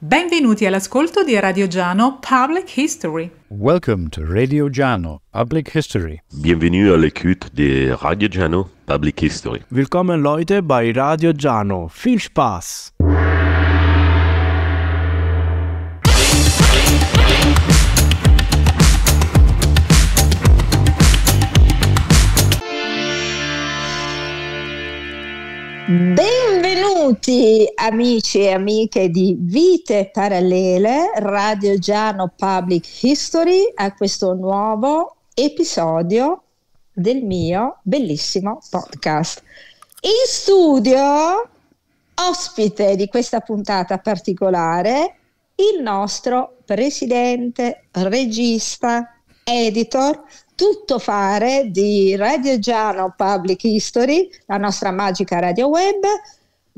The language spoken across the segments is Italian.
Benvenuti all'ascolto di Radio Giano Public History. Welcome to Radio Giano Public History. Bienvenue à l'écoute de Radio Giano Public History. Willkommen Leute bei Radio Giano. Viel Spaß! Beh! Benvenuti amici e amiche di Vite Parallele, Radio Giano Public History, a questo nuovo episodio del mio bellissimo podcast. In studio, ospite di questa puntata particolare, il nostro presidente, regista, editor, tutto fare di Radio Giano Public History, la nostra magica radio web,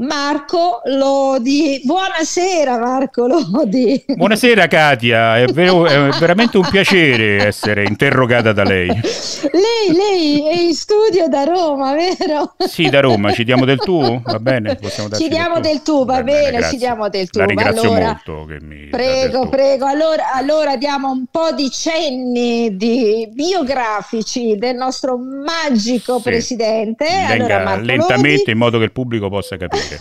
Marco Lodi. Buonasera Marco Lodi. Buonasera Katia, è, vero, è veramente un piacere essere interrogata da lei. lei. Lei, è in studio da Roma, vero? Sì, da Roma, ci diamo del tu? Va bene? Ci diamo del tu, va, bene, ci diamo del tu. La ringrazio allora, molto che mi Prego, prego. Allora, allora diamo un po' di cenni di biografici del nostro magico sì. presidente. Venga allora, lentamente Lodi. in modo che il pubblico possa capire anche.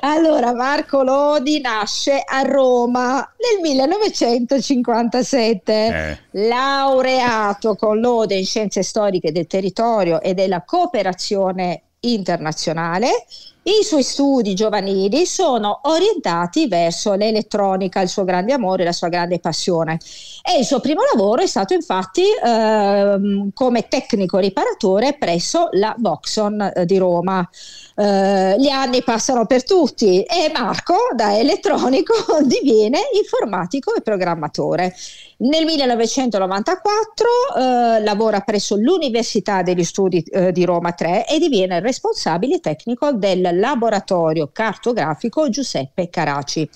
allora, Marco Lodi nasce a Roma nel 1957, eh. laureato con lode in scienze storiche del territorio e della cooperazione internazionale. I suoi studi giovanili sono orientati verso l'elettronica, il suo grande amore, la sua grande passione. E il suo primo lavoro è stato infatti ehm, come tecnico riparatore presso la Voxon eh, di Roma. Eh, gli anni passano per tutti e Marco da elettronico diviene informatico e programmatore. Nel 1994 eh, lavora presso l'Università degli Studi eh, di Roma 3 e diviene responsabile tecnico del laboratorio cartografico Giuseppe Caraci.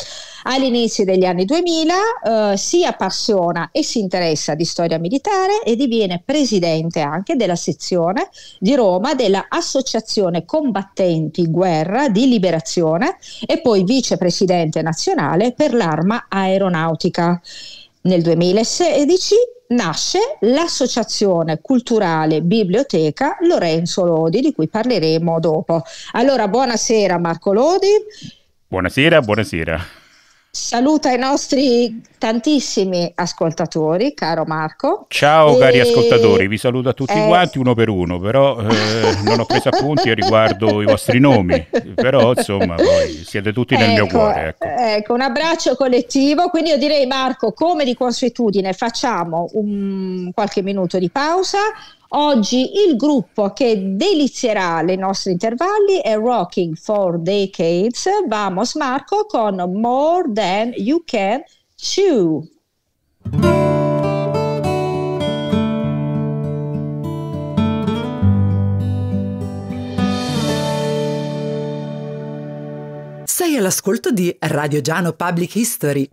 All'inizio degli anni 2000 eh, si appassiona e si interessa di storia militare e diviene presidente anche della sezione di Roma dell'Associazione Combattenti Guerra di Liberazione e poi vicepresidente nazionale per l'arma aeronautica. Nel 2016 nasce l'associazione culturale Biblioteca Lorenzo Lodi, di cui parleremo dopo. Allora, buonasera Marco Lodi. Buonasera, buonasera. Saluta i nostri tantissimi ascoltatori, caro Marco. Ciao e... cari ascoltatori, vi saluto a tutti eh... quanti uno per uno, però eh, non ho preso appunti riguardo i vostri nomi, però insomma voi siete tutti ecco, nel mio ecco, cuore. Ecco. ecco. un abbraccio collettivo, quindi io direi Marco, come di consuetudine facciamo un, qualche minuto di pausa. Oggi il gruppo che delizierà le nostre intervalli è Rocking for Decades. Vamos Marco con More Than You Can shoe. Sei all'ascolto di Radio Giano Public History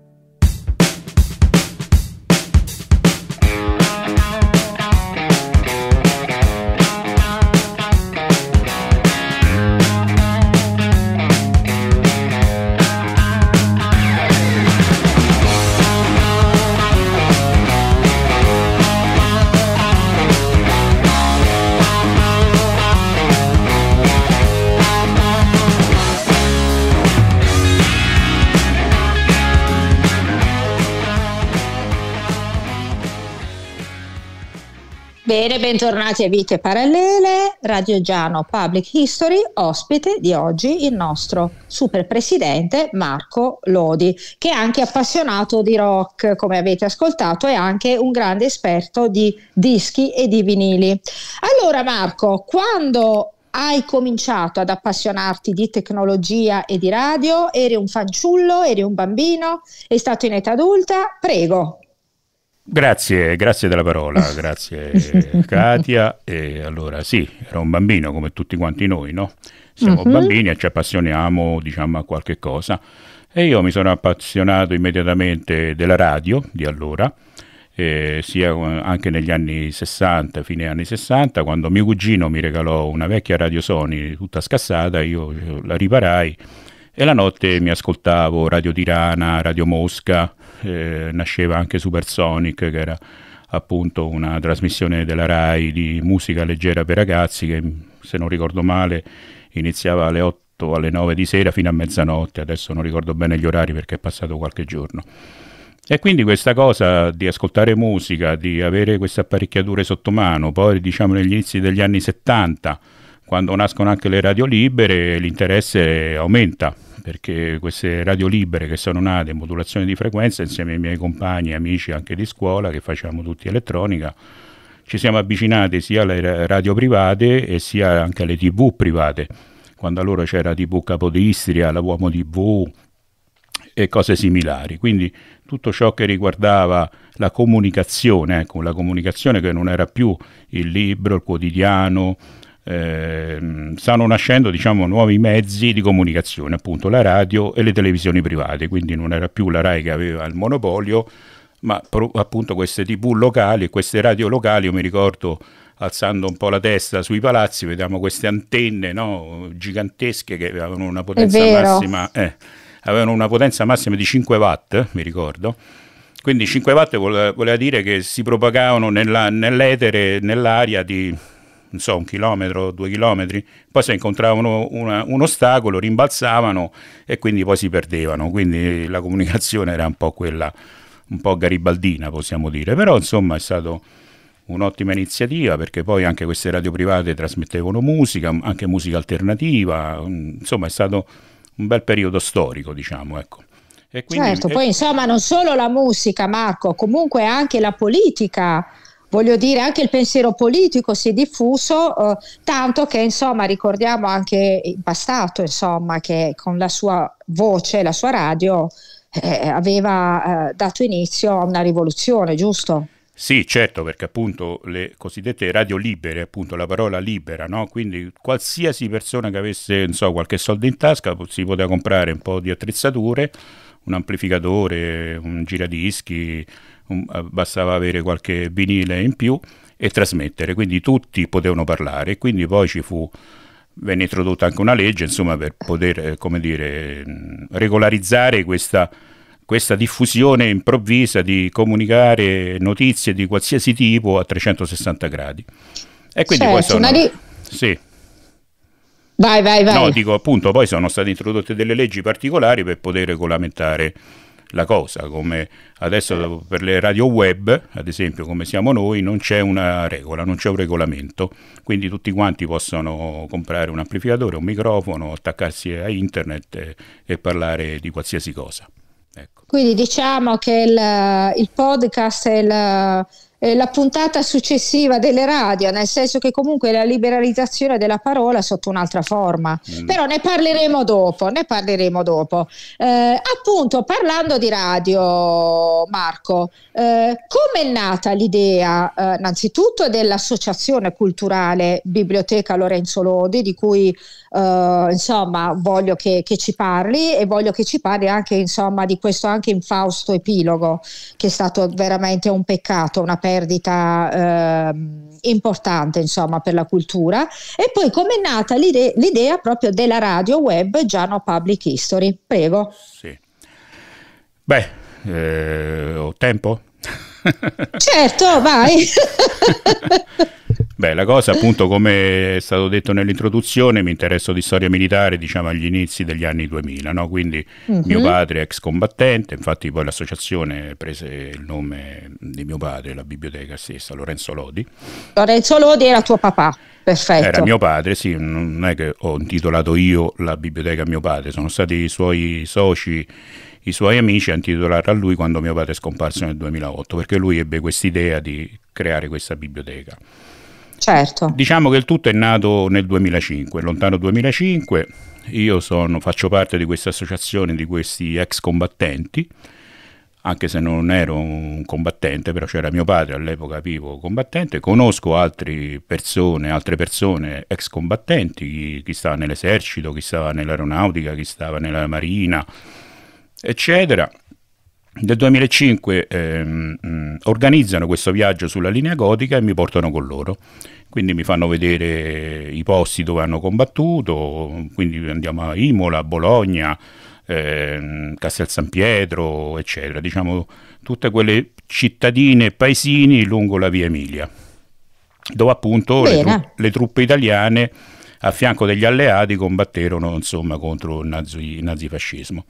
Bene, bentornati a Vite Parallele, Radio Giano Public History, ospite di oggi il nostro super presidente Marco Lodi, che è anche appassionato di rock, come avete ascoltato, e anche un grande esperto di dischi e di vinili. Allora Marco, quando hai cominciato ad appassionarti di tecnologia e di radio? Eri un fanciullo? Eri un bambino? È stato in età adulta? Prego, Grazie, grazie della parola, grazie Katia. E allora sì, ero un bambino come tutti quanti noi, no? Siamo mm-hmm. bambini e ci appassioniamo, diciamo, a qualche cosa. E io mi sono appassionato immediatamente della radio di allora, eh, sia anche negli anni 60, fine anni 60, quando mio cugino mi regalò una vecchia radio Sony tutta scassata, io eh, la riparai e la notte mi ascoltavo Radio Tirana, Radio Mosca, eh, nasceva anche Supersonic che era appunto una trasmissione della RAI di musica leggera per ragazzi che se non ricordo male iniziava alle 8 o alle 9 di sera fino a mezzanotte, adesso non ricordo bene gli orari perché è passato qualche giorno. E quindi questa cosa di ascoltare musica, di avere queste apparecchiature sotto mano, poi diciamo negli inizi degli anni 70, quando nascono anche le radio libere, l'interesse aumenta perché queste radio libere che sono nate in modulazione di frequenza insieme ai miei compagni e amici anche di scuola che facciamo tutti elettronica ci siamo avvicinati sia alle radio private e sia anche alle tv private quando allora c'era tv Capodistria, la Uomo TV e cose similari quindi tutto ciò che riguardava la comunicazione ecco, la comunicazione che non era più il libro, il quotidiano eh, stanno nascendo diciamo, nuovi mezzi di comunicazione, appunto la radio e le televisioni private, quindi non era più la RAI che aveva il monopolio, ma pro, appunto queste tv locali e queste radio locali, io mi ricordo alzando un po' la testa sui palazzi, vediamo queste antenne no, gigantesche che avevano una potenza massima. Eh, avevano una potenza massima di 5 watt, mi ricordo, quindi 5 watt voleva dire che si propagavano nella, nell'etere, nell'aria di non so, un chilometro, due chilometri, poi se incontravano una, un ostacolo rimbalzavano e quindi poi si perdevano, quindi la comunicazione era un po' quella, un po' garibaldina possiamo dire, però insomma è stata un'ottima iniziativa perché poi anche queste radio private trasmettevano musica, anche musica alternativa, insomma è stato un bel periodo storico diciamo, ecco. Quindi, certo, poi e... insomma non solo la musica Marco, comunque anche la politica voglio dire anche il pensiero politico si è diffuso eh, tanto che insomma ricordiamo anche in passato insomma che con la sua voce, la sua radio eh, aveva eh, dato inizio a una rivoluzione, giusto? Sì, certo, perché appunto le cosiddette radio libere, appunto la parola libera, no? quindi qualsiasi persona che avesse so, qualche soldo in tasca si poteva comprare un po' di attrezzature, un amplificatore, un giradischi, Um, bastava avere qualche vinile in più e trasmettere, quindi tutti potevano parlare, quindi poi ci fu venne introdotta anche una legge insomma, per poter eh, dire, mm, regolarizzare questa, questa, diffusione improvvisa di comunicare notizie di qualsiasi tipo a 360 gradi. E quindi certo, poi sono... Una... Sì. Vai, vai, vai. No, dico appunto, poi sono state introdotte delle leggi particolari per poter regolamentare la cosa, come adesso per le radio web, ad esempio come siamo noi, non c'è una regola, non c'è un regolamento, quindi tutti quanti possono comprare un amplificatore, un microfono, attaccarsi a internet e, eh, e parlare di qualsiasi cosa. Ecco. Quindi diciamo che il, il podcast è il eh, la puntata successiva delle radio, nel senso che comunque la liberalizzazione della parola sotto un'altra forma. Mm. Però ne parleremo dopo, ne parleremo dopo. Eh, appunto, parlando di radio, Marco, eh, come è nata l'idea eh, innanzitutto dell'associazione culturale Biblioteca Lorenzo Lodi, di cui eh, insomma voglio che, che, ci parli e voglio che ci parli anche insomma di questo anche infausto epilogo che è stato veramente un peccato, una perdita eh, importante insomma per la cultura e poi com'è nata l'idea, l'idea proprio della radio web Giano Public History, prego. Sì. Beh, eh, ho tempo? certo, vai. Beh, la cosa appunto come è stato detto nell'introduzione mi interesso di storia militare diciamo agli inizi degli anni 2000, no? quindi mm-hmm. mio padre è ex combattente, infatti poi l'associazione prese il nome di mio padre, la biblioteca stessa, Lorenzo Lodi. Lorenzo Lodi era tuo papà, perfetto. Era mio padre, sì, non è che ho intitolato io la biblioteca a mio padre, sono stati i suoi soci i suoi amici a intitolare a lui quando mio padre è scomparso nel 2008, perché lui ebbe quest'idea di creare questa biblioteca. Certo. Diciamo che il tutto è nato nel 2005, lontano 2005, io sono, faccio parte di questa associazione di questi ex combattenti, anche se non ero un combattente, però c'era mio padre all'epoca vivo combattente, conosco altre persone, altre persone ex combattenti, chi, chi stava nell'esercito, chi stava nell'aeronautica, chi stava nella marina, eccetera. Nel 2005 ehm, mm, organizzano questo viaggio sulla linea gotica e mi portano con loro. Quindi mi fanno vedere i posti dove hanno combattuto, quindi andiamo a Imola, Bologna, ehm, Castel San Pietro, eccetera. Diciamo tutte quelle cittadine e paesini lungo la via Emilia, dove appunto le, tru- le, truppe italiane a fianco degli alleati combatterono insomma, contro il, nazi- il nazifascismo.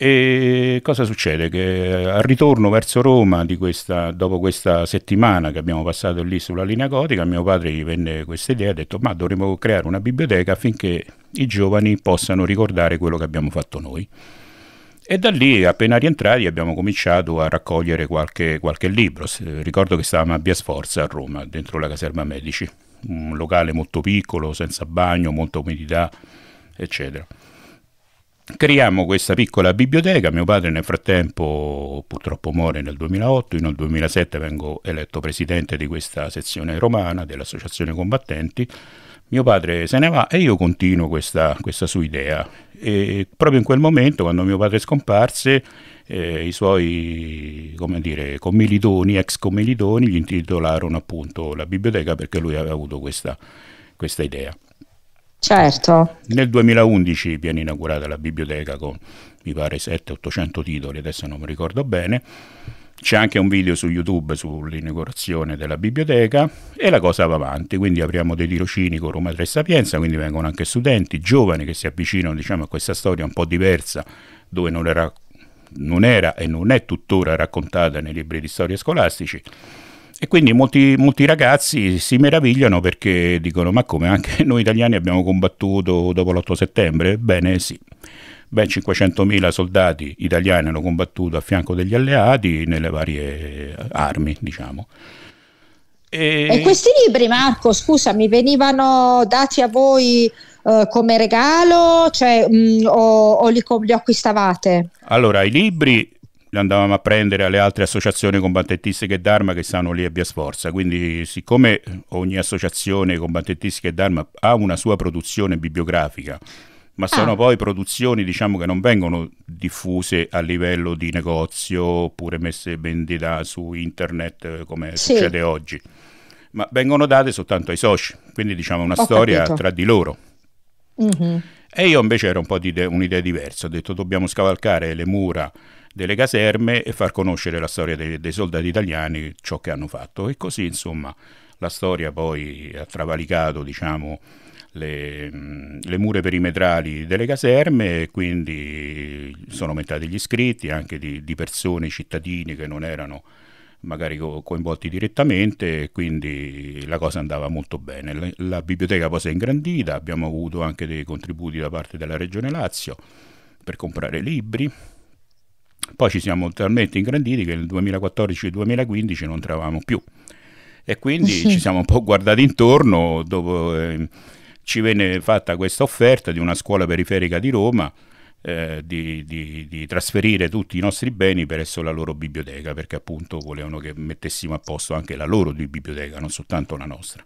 E cosa succede? Che al ritorno verso Roma, questa, dopo questa settimana che abbiamo passato lì sulla linea gotica, mio padre gli venne questa idea e ha detto ma dovremmo creare una biblioteca affinché i giovani possano ricordare quello che abbiamo fatto noi. E da lì, appena rientrati, abbiamo cominciato a raccogliere qualche, qualche libro. Ricordo che stavamo a Via Sforza a Roma, dentro la caserma Medici, un locale molto piccolo, senza bagno, molta umidità, eccetera. Creiamo questa piccola biblioteca, mio padre nel frattempo purtroppo muore nel 2008, io nel 2007 vengo eletto presidente di questa sezione romana dell'Associazione Combattenti, mio padre se ne va e io continuo questa, questa sua idea. E proprio in quel momento, quando mio padre scomparse, eh, i suoi dire, commilitoni, ex commilitoni, gli intitolarono appunto la biblioteca perché lui aveva avuto questa, questa idea. Certo. Nel 2011 viene inaugurata la biblioteca con mi pare 700-800 titoli, adesso non mi ricordo bene. C'è anche un video su YouTube sull'inaugurazione della biblioteca e la cosa va avanti, quindi apriamo dei tirocini con Roma 3 Sapienza, quindi vengono anche studenti, giovani che si avvicinano diciamo, a questa storia un po' diversa dove non era, non era e non è tuttora raccontata nei libri di storia scolastici e quindi molti, molti, ragazzi si meravigliano perché dicono: Ma come anche noi italiani abbiamo combattuto dopo l'8 settembre? Bene, sì. Ben 500.000 soldati italiani hanno combattuto a fianco degli alleati nelle varie armi, diciamo. E... e questi libri, Marco, scusa, mi venivano dati a voi eh, come regalo cioè, mh, mm, o, o li, li acquistavate? Allora, i libri le andavamo a prendere alle altre associazioni combattentistiche d'arma che stanno lì a Via Sforza. Quindi, siccome ogni associazione e d'arma ha una sua produzione bibliografica, ma ah. sono ah. poi produzioni diciamo, che non vengono diffuse a livello di negozio oppure messe in vendita su internet eh, come sì. succede oggi, ma vengono date soltanto ai soci, quindi diciamo una Ho storia capito. tra di loro. Mm-hmm. E io invece ero un po' di de- un'idea diversa, ho detto dobbiamo scavalcare le mura delle caserme e far conoscere la storia dei, dei soldati italiani, ciò che hanno fatto. E così, insomma, la storia poi ha travalicato, diciamo, le, le, mura perimetrali delle caserme, quindi sono aumentati gli iscritti anche di, di persone, cittadini che non erano magari co- coinvolti direttamente, quindi la cosa andava molto bene. La, la biblioteca poi si è ingrandita, abbiamo avuto anche dei contributi da parte della Regione Lazio per comprare libri, poi ci siamo talmente ingranditi che nel 2014-2015 non trovavamo più. E quindi sì. ci siamo un po' guardati intorno, dopo, eh, ci venne fatta questa offerta di una scuola periferica di Roma eh, di, di, di, trasferire tutti i nostri beni presso la loro biblioteca, perché appunto volevano che mettessimo a posto anche la loro biblioteca, non soltanto la nostra.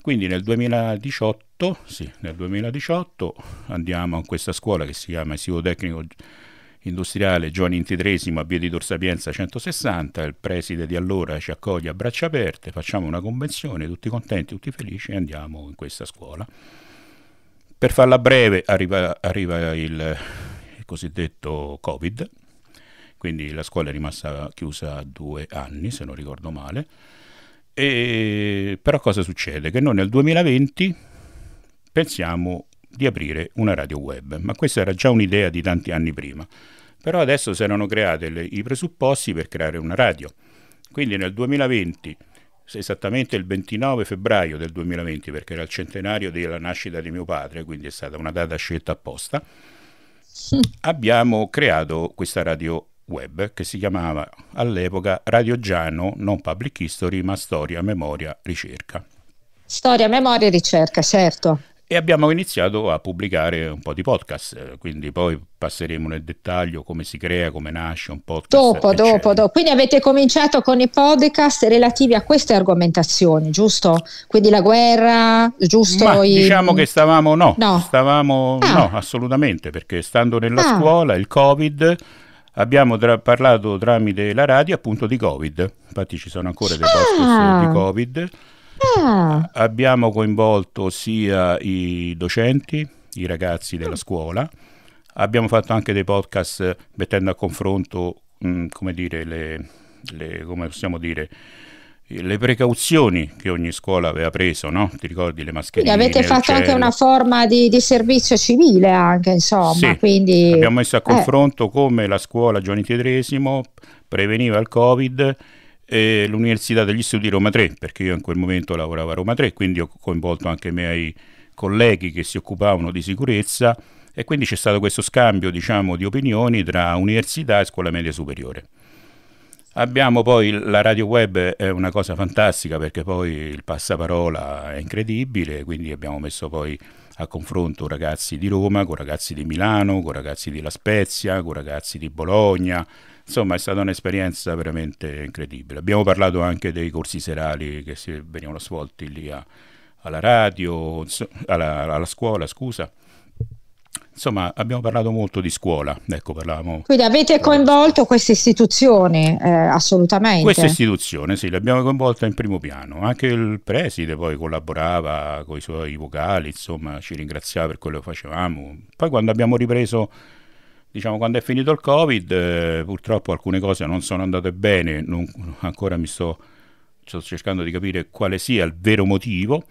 Quindi nel 2018, sì, nel 2018 andiamo a questa scuola che si chiama Istituto Tecnico industriale Giovanni XXIII a Via di Tor 160, il preside di allora ci accoglie a braccia aperte, facciamo una convenzione, tutti contenti, tutti felici e andiamo in questa scuola. Per farla breve arriva, arriva il, il cosiddetto Covid, quindi la scuola è rimasta chiusa due anni, se non ricordo male, e, però cosa succede? Che noi nel 2020 pensiamo di aprire una radio web, ma questa era già un'idea di tanti anni prima. Però adesso si erano creati i presupposti per creare una radio. Quindi nel 2020, esattamente il 29 febbraio del 2020, perché era il centenario della nascita di mio padre, quindi è stata una data scelta apposta, sì. abbiamo creato questa radio web che si chiamava all'epoca Radio Giano Non Public History ma Storia, Memoria, Ricerca. Storia, memoria e ricerca, certo e abbiamo iniziato a pubblicare un po' di podcast, eh, quindi poi passeremo nel dettaglio come si crea, come nasce un podcast. Dopo, dopo, dopo. Quindi avete cominciato con i podcast relativi a queste argomentazioni, giusto? Quindi la guerra, giusto? Ma, i... Diciamo che stavamo, no, no. stavamo, ah. no, assolutamente, perché stando nella ah. scuola, il Covid abbiamo tra- parlato tramite la radio appunto di Covid. Infatti ci sono ancora dei ah. podcast di Covid. Ah. Abbiamo coinvolto sia i docenti, i ragazzi della mm. scuola, abbiamo fatto anche dei podcast mettendo a confronto, mh, mm, come dire, le, le, come possiamo dire, le precauzioni che ogni scuola aveva preso, no? Ti ricordi le mascherine? Quindi avete fatto anche una forma di, di servizio civile, anche insomma. Sì, quindi... Abbiamo messo a eh. confronto eh. come la scuola Giovanni Tedresimo preveniva il Covid e l'Università degli Studi Roma 3, perché io in quel momento lavoravo a Roma 3, quindi ho coinvolto anche i miei colleghi che si occupavano di sicurezza e quindi c'è stato questo scambio diciamo, di opinioni tra università e scuola media superiore. Abbiamo poi la radio web, è una cosa fantastica perché poi il passaparola è incredibile, quindi abbiamo messo poi a confronto ragazzi di Roma con ragazzi di Milano, con ragazzi di La Spezia, con ragazzi di Bologna, Insomma è stata un'esperienza veramente incredibile. Abbiamo parlato anche dei corsi serali che venivano svolti lì a, alla radio, alla, alla scuola, scusa insomma abbiamo parlato molto di scuola ecco parlavamo quindi avete coinvolto queste istituzioni eh, assolutamente queste istituzioni sì le abbiamo coinvolte in primo piano anche il preside poi collaborava con i suoi vocali insomma ci ringraziava per quello che facevamo poi quando abbiamo ripreso diciamo, quando è finito il Covid, eh, purtroppo alcune cose non sono andate bene, non, ancora mi sto, sto, cercando di capire quale sia il vero motivo.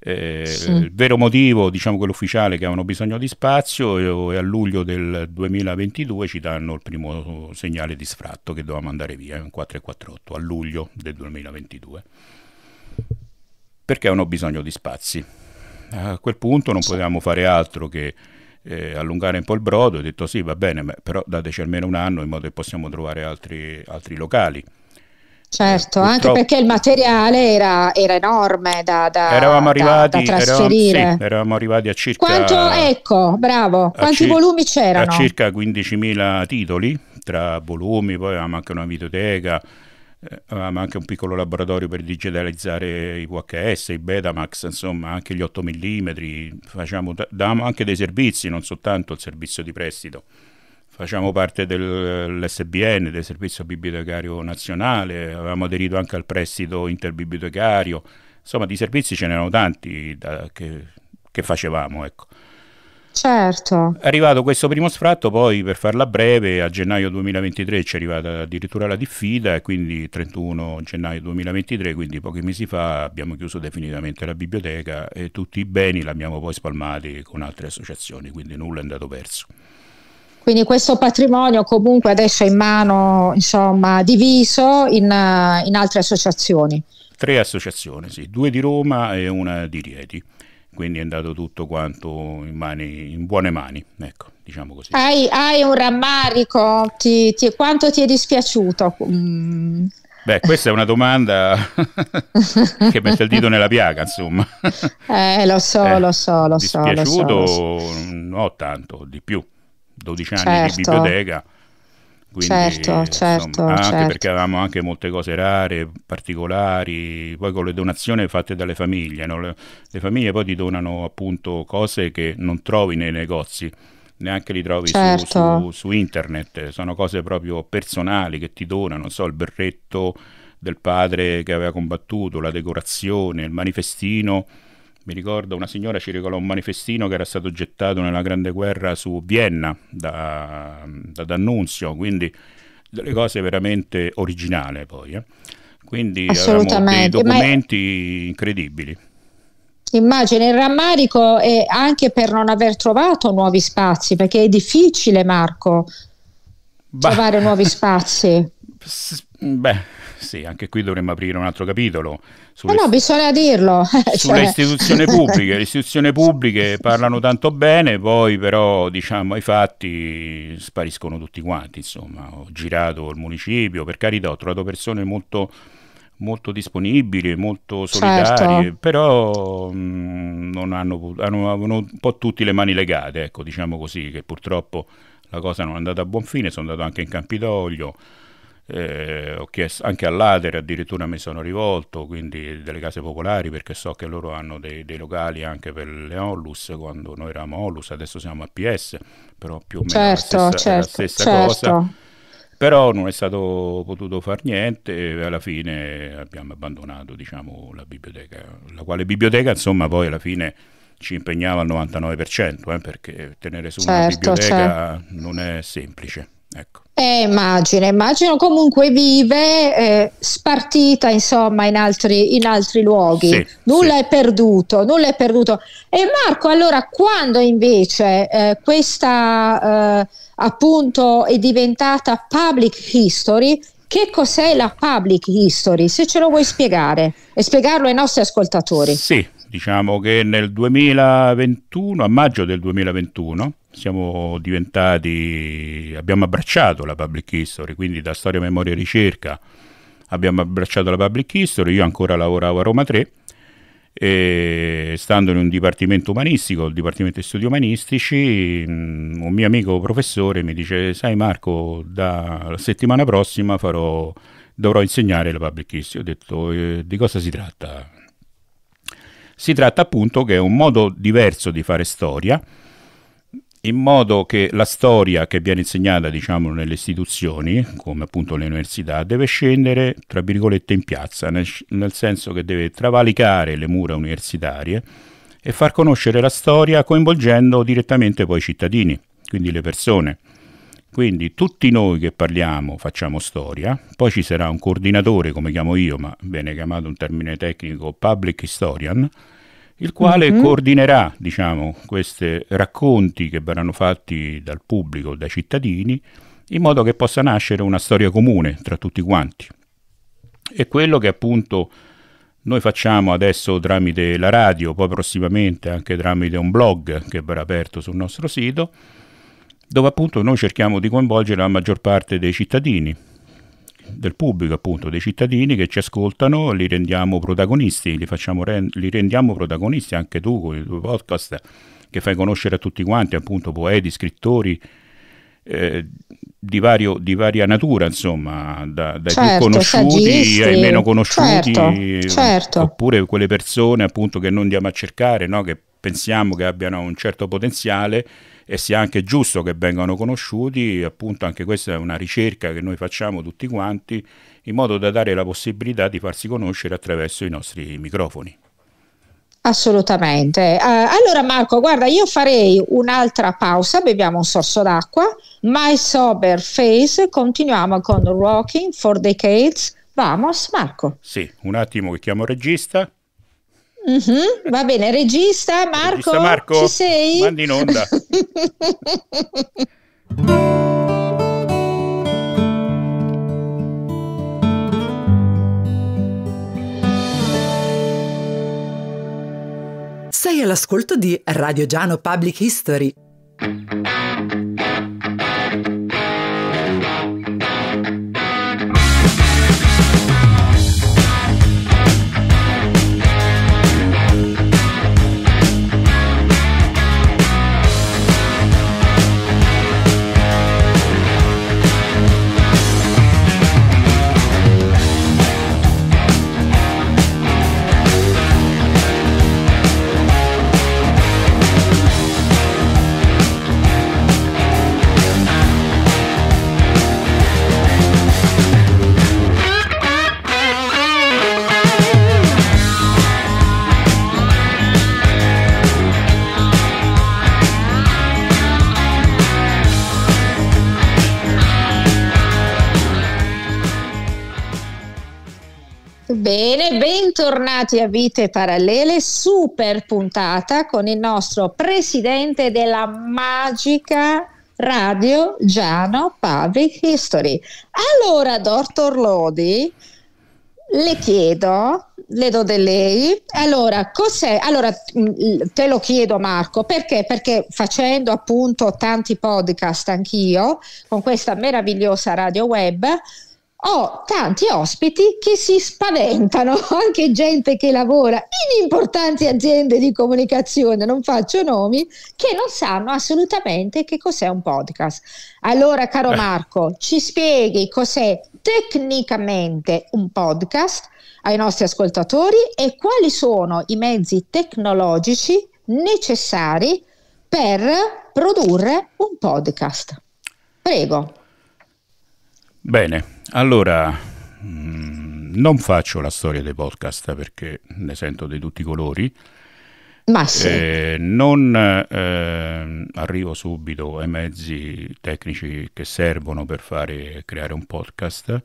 Eh, sì. Il vero motivo, diciamo quello ufficiale, che avevano bisogno di spazio e, eh, a luglio del 2022 ci danno il primo segnale di sfratto che dovevamo andare via, un 448, a luglio del 2022, perché avevano bisogno di spazi. A quel punto non sì. potevamo fare altro che eh, allungare un po' il brodo, ho detto sì va bene, ma, però dateci almeno un anno in modo che possiamo trovare altri, altri locali. Certo, eh, anche perché il materiale era, era enorme da, da, eravamo arrivati, da, da trasferire. Eravamo, sì, eravamo, arrivati a circa... Quanto, ecco, bravo, quanti cir- volumi c'erano? A circa 15.000 titoli, tra volumi, poi avevamo anche una videoteca, eh, avevamo anche un piccolo laboratorio per digitalizzare i VHS, i Betamax, insomma anche gli 8 mm, facciamo, davamo anche dei servizi, non soltanto il servizio di prestito. Facciamo parte dell'SBN, del Servizio Bibliotecario Nazionale, avevamo aderito anche al prestito interbibliotecario, insomma di servizi ce n'erano tanti da, che, che facevamo. Ecco. Certo. È arrivato questo primo sfratto, poi per farla breve, a gennaio 2023 ci è arrivata addirittura la diffida e quindi 31 gennaio 2023, quindi pochi mesi fa abbiamo chiuso definitivamente la biblioteca e tutti i beni li abbiamo poi spalmati con altre associazioni, quindi nulla è andato perso. Quindi questo patrimonio comunque adesso è in mano, insomma, diviso in, eh, in altre associazioni. Tre associazioni, sì, due di Roma e una di Rieti quindi è andato tutto quanto in, mani, in buone mani, ecco, diciamo così. Hai, hai un rammarico, ti, ti, quanto ti è dispiaciuto? Mm. Beh, questa è una domanda che mette il dito nella piaga, insomma. Eh, lo so, eh, lo so, lo so. Dispiaciuto, lo so, lo so. no tanto, di più. 12 anni certo. di biblioteca quindi, certo, insomma, certo, anche certo. perché avevamo anche molte cose rare, particolari, poi con le donazioni fatte dalle famiglie, no? le, le, famiglie poi ti donano appunto cose che non trovi nei negozi, neanche li trovi certo. su, su, su, internet, sono cose proprio personali che ti donano, so, il berretto del padre che aveva combattuto, la decorazione, il manifestino mi ricordo una signora ci regalò un manifestino che era stato gettato nella Grande Guerra su Vienna da, da D'Annunzio, quindi delle cose veramente originali poi. Eh. Quindi dei documenti è... incredibili. Immagine il rammarico è anche per non aver trovato nuovi spazi, perché è difficile Marco bah. trovare nuovi spazi. Beh, sì, anche qui dovremmo aprire un altro capitolo. Sulle, no, eh no, bisogna dirlo. Cioè, sulle istituzioni pubbliche. Le istituzioni pubbliche parlano tanto bene, poi però diciamo ai fatti spariscono tutti quanti. Insomma, ho girato il municipio, per carità, ho trovato persone molto, molto disponibili, molto solidari, certo. però mh, mm, non hanno, hanno, hanno un po' tutti le mani legate, ecco, diciamo così, che purtroppo la cosa non è andata a buon fine, sono andato anche in Campidoglio eh, ho chiesto anche all'Adere, addirittura mi sono rivolto, quindi delle case popolari, perché so che loro hanno dei, dei locali anche per le Onlus, quando noi eravamo Onlus, adesso siamo APS, però più o meno certo, la stessa, certo, la stessa certo. cosa. Però non è stato potuto fare niente e alla fine abbiamo abbandonato diciamo, la biblioteca, la quale biblioteca insomma poi alla fine ci impegnava al 99% eh, perché tenere su certo, una biblioteca certo. non è semplice. Ecco. Eh, immagino, immagino comunque vive, eh, spartita insomma in altri, in altri luoghi, sì, nulla sì. è perduto, nulla è perduto. E Marco, allora quando invece eh, questa eh, appunto è diventata public history, che cos'è la public history? Se ce lo vuoi spiegare e spiegarlo ai nostri ascoltatori. Sì, diciamo che nel 2021, a maggio del 2021, siamo diventati, abbiamo abbracciato la public history, quindi da storia, memoria e ricerca abbiamo abbracciato la public history, io ancora lavoravo a Roma 3 e stando in un dipartimento umanistico, il dipartimento di studi umanistici, mm, un mio amico professore mi dice sai Marco, dalla settimana prossima farò, dovrò insegnare la public history, ho detto eh, di cosa si tratta? Si tratta appunto che è un modo diverso di fare storia, in modo che la storia che viene insegnata diciamo, nelle istituzioni, come appunto le università, deve scendere tra virgolette in piazza, nel, nel senso che deve travalicare le mura universitarie e far conoscere la storia coinvolgendo direttamente poi i cittadini, quindi le persone. Quindi tutti noi che parliamo facciamo storia, poi ci sarà un coordinatore, come chiamo io, ma viene chiamato un termine tecnico public historian, il quale mm-hmm. coordinerà diciamo, questi racconti che verranno fatti dal pubblico, dai cittadini, in modo che possa nascere una storia comune tra tutti quanti. E quello che appunto noi facciamo adesso tramite la radio, poi prossimamente anche tramite un blog che verrà aperto sul nostro sito, dove appunto noi cerchiamo di coinvolgere la maggior parte dei cittadini, del pubblico, appunto, dei cittadini che ci ascoltano, li rendiamo protagonisti, li, ren- li rendiamo protagonisti anche tu con il tuo podcast che fai conoscere a tutti quanti, appunto, poeti, scrittori. Eh, di, vario, di, varia natura, insomma, da, dai certo, più conosciuti sagisti, ai meno conosciuti, certo, certo. oppure quelle persone appunto che non andiamo a cercare, no? che pensiamo che abbiano un certo potenziale e sia anche giusto che vengano conosciuti, appunto anche questa è una ricerca che noi facciamo tutti quanti in modo da dare la possibilità di farsi conoscere attraverso i nostri microfoni. Assolutamente. Eh, allora Marco, guarda, io farei un'altra pausa, beviamo un sorso d'acqua. My Sober Face, continuiamo con Rocking for Decades. Vamos Marco. Sì, un attimo che chiamo il regista. Mm-hmm, va bene, regista Marco, regista Marco ci sei? Mandi in onda. Sei all'ascolto di Radio Giano Public History. Bene, bentornati a Vite Parallele, super puntata con il nostro presidente della magica radio Giano Public History. Allora, dottor Lodi, le chiedo, le do delle lei, allora cos'è? Allora mm, te lo chiedo Marco, perché? Perché facendo appunto tanti podcast anch'io con questa meravigliosa radio web, ho tanti ospiti che si spaventano, anche gente che lavora in importanti aziende di comunicazione, non faccio nomi, che non sanno assolutamente che cos'è un podcast. Allora, caro eh. Marco, ci spieghi cos'è tecnicamente un podcast ai nostri ascoltatori e quali sono i mezzi tecnologici necessari per produrre un podcast. Prego. Bene, allora, mm, non faccio la storia dei podcast perché ne sento di tutti i colori. Ma sì. Eh, non eh, arrivo subito ai mezzi tecnici che servono per fare, creare un podcast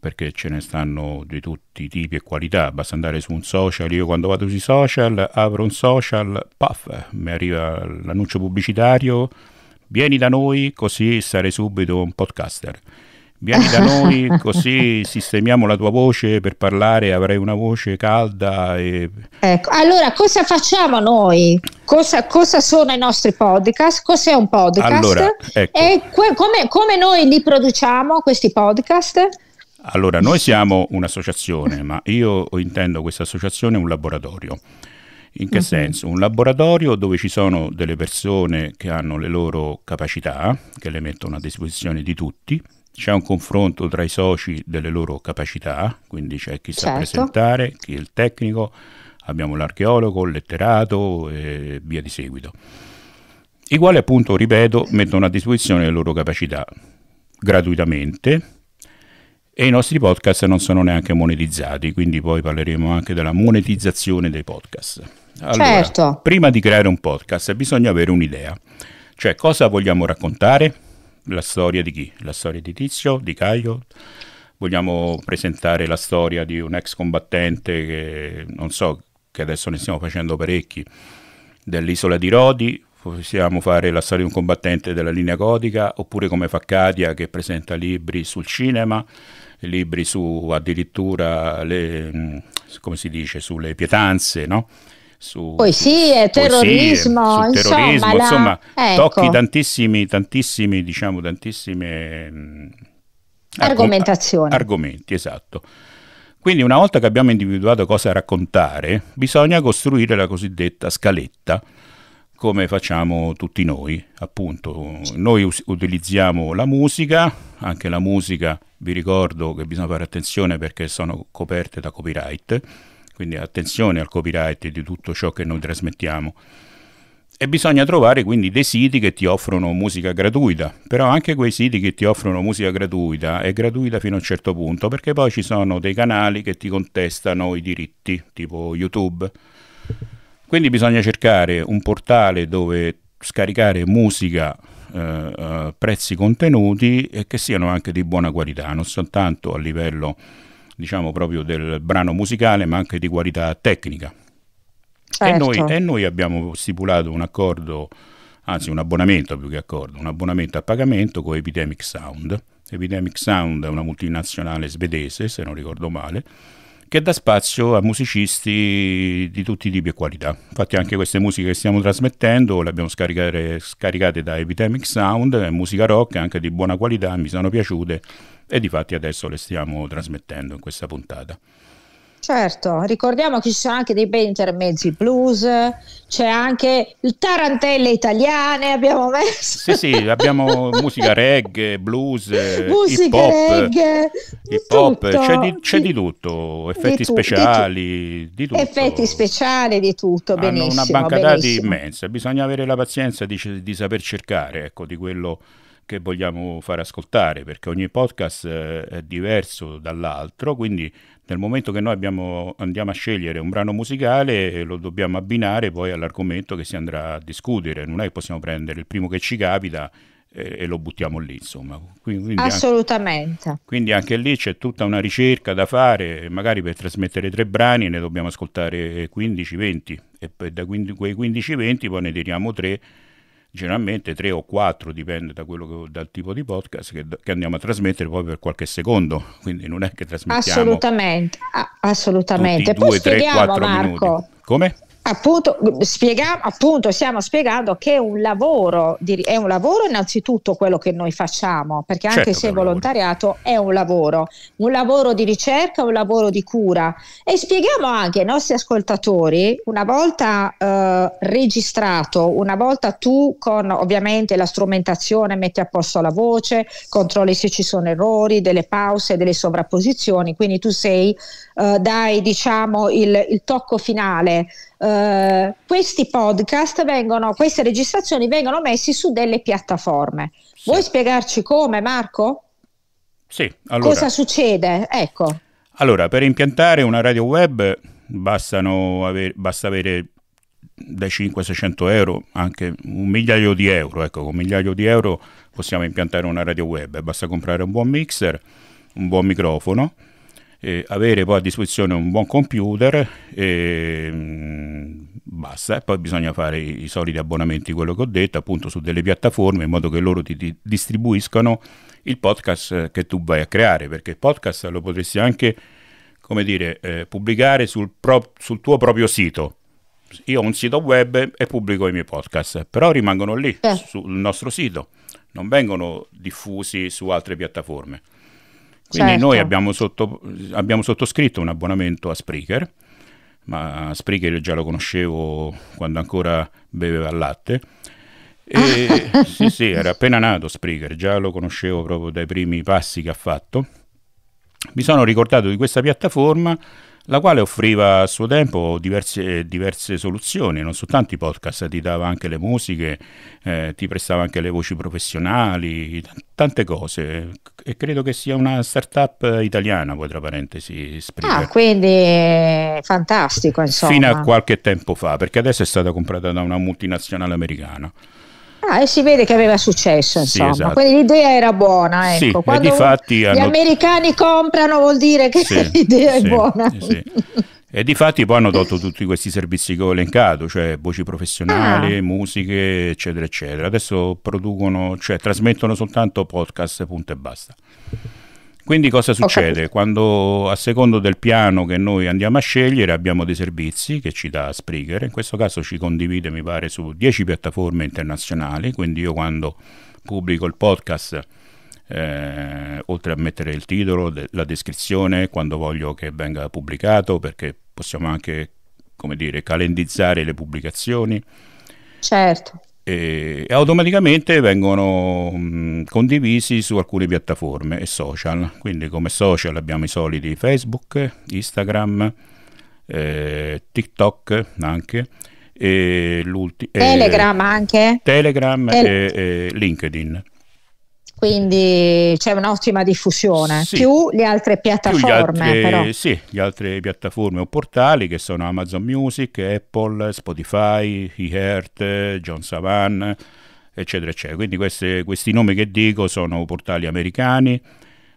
perché ce ne stanno di tutti i tipi e qualità. Basta andare su un social. Io quando vado sui social, apro un social, puff, mi arriva l'annuncio pubblicitario. Vieni da noi, così sarei subito un podcaster vieni da noi così sistemiamo la tua voce per parlare, avrai una voce calda. E... Ecco, allora cosa facciamo noi? Cosa, cosa, sono i nostri podcast? Cos'è un podcast? Allora, ecco. E que- come, come noi li produciamo questi podcast? Allora, noi siamo un'associazione, ma io intendo questa associazione un laboratorio. In che uh-huh. senso? Un laboratorio dove ci sono delle persone che hanno le loro capacità, che le mettono a disposizione di tutti, c'è un confronto tra i soci delle loro capacità, quindi c'è chi certo. sa presentare, chi è il tecnico, abbiamo l'archeologo, il letterato e via di seguito. I quali appunto, ripeto, mettono a disposizione le loro capacità gratuitamente e i nostri podcast non sono neanche monetizzati, quindi poi parleremo anche della monetizzazione dei podcast. Allora, certo. prima di creare un podcast bisogna avere un'idea, cioè cosa vogliamo raccontare, la storia di chi? La storia di Tizio, di Caio? Vogliamo presentare la storia di un ex combattente che non so, che adesso ne stiamo facendo parecchi, dell'isola di Rodi, possiamo fare la storia di un combattente della linea codica, oppure come fa Cadia che presenta libri sul cinema, libri su addirittura le, mm, come si dice, sulle pietanze, no? su poesie, terrorismo, poesie, sul terrorismo, insomma, insomma ecco. la... tocchi tantissimi, tantissimi, diciamo, tantissime mh, mm, argomentazioni. Argomenti, esatto. Quindi una volta che abbiamo individuato cosa raccontare, bisogna costruire la cosiddetta scaletta, come facciamo tutti noi, appunto. Noi us- utilizziamo la musica, anche la musica, vi ricordo che bisogna fare attenzione perché sono coperte da copyright, quindi attenzione al copyright di tutto ciò che noi trasmettiamo. E bisogna trovare quindi dei siti che ti offrono musica gratuita, però anche quei siti che ti offrono musica gratuita è gratuita fino a un certo punto, perché poi ci sono dei canali che ti contestano i diritti, tipo YouTube. Quindi bisogna cercare un portale dove scaricare musica eh, eh prezzi contenuti e che siano anche di buona qualità, non soltanto a livello diciamo proprio del brano musicale, ma anche di qualità tecnica. Certo. E, noi, certo. e, noi, abbiamo stipulato un accordo, anzi un abbonamento più che accordo, un abbonamento a pagamento con Epidemic Sound. Epidemic Sound è una multinazionale svedese, se non ricordo male, che dà spazio a musicisti di tutti i tipi e qualità. Infatti anche queste musiche che stiamo trasmettendo le abbiamo scaricate da Epidemic Sound, musica rock anche di buona qualità, mi sono piaciute e di fatti adesso le stiamo trasmettendo in questa puntata. Certo, ricordiamo che ci sono anche dei bei intermezzi blues, c'è anche il tarantelle italiane abbiamo messo. Sì, sì, abbiamo musica reggae, blues, eh, musica hip hop, reggae, hip hop, c'è, di, c'è di, tutto, effetti di tu, speciali, di, tu. di, tutto. Effetti speciali, di tutto, benissimo. Hanno una banca benissimo. dati immensa, bisogna avere la pazienza di, saper cercare, ecco, di quello che vogliamo far ascoltare, perché ogni podcast eh, è diverso dall'altro, quindi nel momento che noi abbiamo, andiamo a scegliere un brano musicale eh, lo dobbiamo abbinare poi all'argomento che si andrà a discutere, non è che possiamo prendere il primo che ci capita eh, e, lo buttiamo lì, insomma. Quindi, Assolutamente. Anche, quindi anche lì c'è tutta una ricerca da fare, magari per trasmettere tre brani ne dobbiamo ascoltare 15-20 e da quei 15-20 poi ne tiriamo tre generalmente tre o quattro, dipende da quello che, dal tipo di podcast che, che, andiamo a trasmettere poi per qualche secondo, quindi non è che trasmettiamo assolutamente, assolutamente. Tutti, Poi due, tre, quattro Marco, minuti. Come? Appunto, spiega, appunto, stiamo spiegando che è un, lavoro, è un lavoro innanzitutto quello che noi facciamo, perché anche certo se è volontariato è un lavoro, un lavoro di ricerca, un lavoro di cura. E spieghiamo anche ai nostri ascoltatori, una volta eh, registrato, una volta tu con ovviamente la strumentazione metti a posto la voce, controlli se ci sono errori, delle pause, delle sovrapposizioni, quindi tu sei, eh, dai diciamo il, il tocco finale eh, questi podcast vengono, queste registrazioni vengono messi su delle piattaforme. Sì. Vuoi spiegarci come, Marco? Sì, allora. Cosa succede? Ecco. Allora, per impiantare una radio web avere, basta avere dai 500 600 euro, anche un migliaio di euro. Ecco, con un migliaio di euro possiamo impiantare una radio web. Basta comprare un buon mixer, un buon microfono, eh, avere poi a disposizione un buon computer e mh, mm, basta, e poi bisogna fare i, i, soliti abbonamenti, quello che ho detto, appunto su delle piattaforme in modo che loro ti, ti distribuiscano il podcast eh, che tu vai a creare, perché il podcast lo potresti anche, come dire, eh, pubblicare sul, pro, sul tuo proprio sito io ho un sito web e pubblico i miei podcast, però rimangono lì eh. sul nostro sito, non vengono diffusi su altre piattaforme. Quindi certo. noi abbiamo, sotto, abbiamo, sottoscritto un abbonamento a Spreaker, ma Spreaker già lo conoscevo quando ancora beveva il latte. E, sì, sì, era appena nato Spreaker, già lo conoscevo proprio dai primi passi che ha fatto. Mi sono ricordato di questa piattaforma la quale offriva a suo tempo diverse, eh, diverse, soluzioni, non soltanto i podcast, ti dava anche le musiche, eh, ti prestava anche le voci professionali, t- tante cose. E credo che sia una startup italiana, poi tra parentesi. Spreaker. Ah, quindi eh, fantastico, insomma. Fino a qualche tempo fa, perché adesso è stata comprata da una multinazionale americana. Ah, e si vede che aveva successo, insomma. Sì, esatto. Quindi l'idea era buona. Ecco. Sì, Quando gli hanno... americani comprano vuol dire che sì, l'idea è buona. E di fatti poi hanno tolto tutti questi servizi che ho elencato, cioè voci professionali, ah. musiche, eccetera, eccetera. Adesso producono, cioè trasmettono soltanto podcast, punto e basta. Quindi cosa succede? Quando a secondo del piano che noi andiamo a scegliere abbiamo dei servizi che ci dà Springer, in questo caso ci condivide mi pare su 10 piattaforme internazionali, quindi io quando pubblico il podcast eh, oltre a mettere il titolo, de- la descrizione, quando voglio che venga pubblicato, perché possiamo anche, come dire, calendizzare le pubblicazioni. Certo e automaticamente vengono condivisi su alcune piattaforme e social. Quindi come social abbiamo i soliti Facebook, Instagram, eh, TikTok anche. E Telegram anche? Telegram Tele- e, e LinkedIn quindi c'è un'ottima diffusione, sì. più le altre piattaforme. Più altre, sì, le altre piattaforme o portali che sono Amazon Music, Apple, Spotify, eHeart, John Savan, eccetera, eccetera. Quindi queste, questi nomi che dico sono portali americani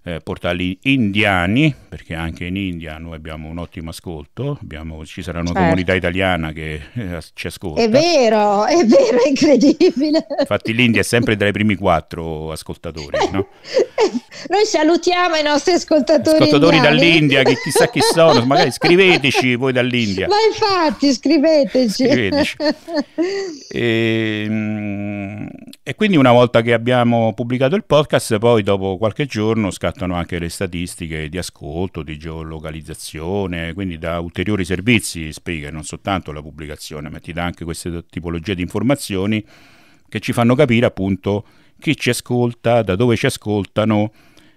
eh, portali indiani, perché anche in India noi abbiamo un ottimo ascolto, abbiamo, ci sarà una certo. comunità italiana che eh, ci ascolta. È vero, è vero, è incredibile. Infatti l'India è sempre tra i primi quattro ascoltatori. No? Noi salutiamo i nostri ascoltatori. Ascoltatori indiani. dall'India, che chissà chi sono, magari scriveteci voi dall'India. Ma infatti, scriveteci. scriveteci. E, ehm, e quindi una volta che abbiamo pubblicato il podcast, poi dopo qualche giorno scattano anche le statistiche di ascolto, di geolocalizzazione, quindi da ulteriori servizi Spreaker, non soltanto la pubblicazione, ma ti dà anche queste tipologie di informazioni che ci fanno capire appunto chi ci ascolta, da dove ci ascoltano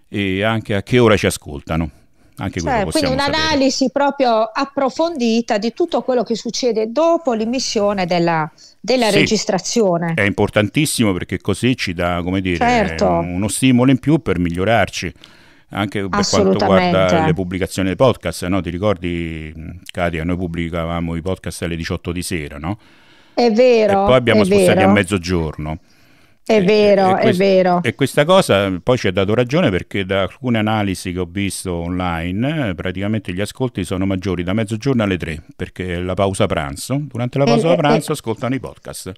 e anche a che ora ci ascoltano. Anche cioè, quindi un'analisi sapere. proprio approfondita di tutto quello che succede dopo l'emissione della, della sì, registrazione. È importantissimo perché così ci dà dire, certo. uno stimolo in più per migliorarci anche per quanto riguarda le pubblicazioni dei podcast, no? ti ricordi mm, Katia, noi pubblicavamo i podcast alle 18 di sera, no? È vero. E poi abbiamo spostato vero. a mezzogiorno. È vero, e, e quest- è vero. E questa cosa eh, poi ci ha dato ragione perché da alcune analisi che ho visto online eh, praticamente gli ascolti sono maggiori da mezzogiorno alle tre perché è la pausa pranzo. Durante la eh, pausa eh, pranzo eh, ascoltano i podcast.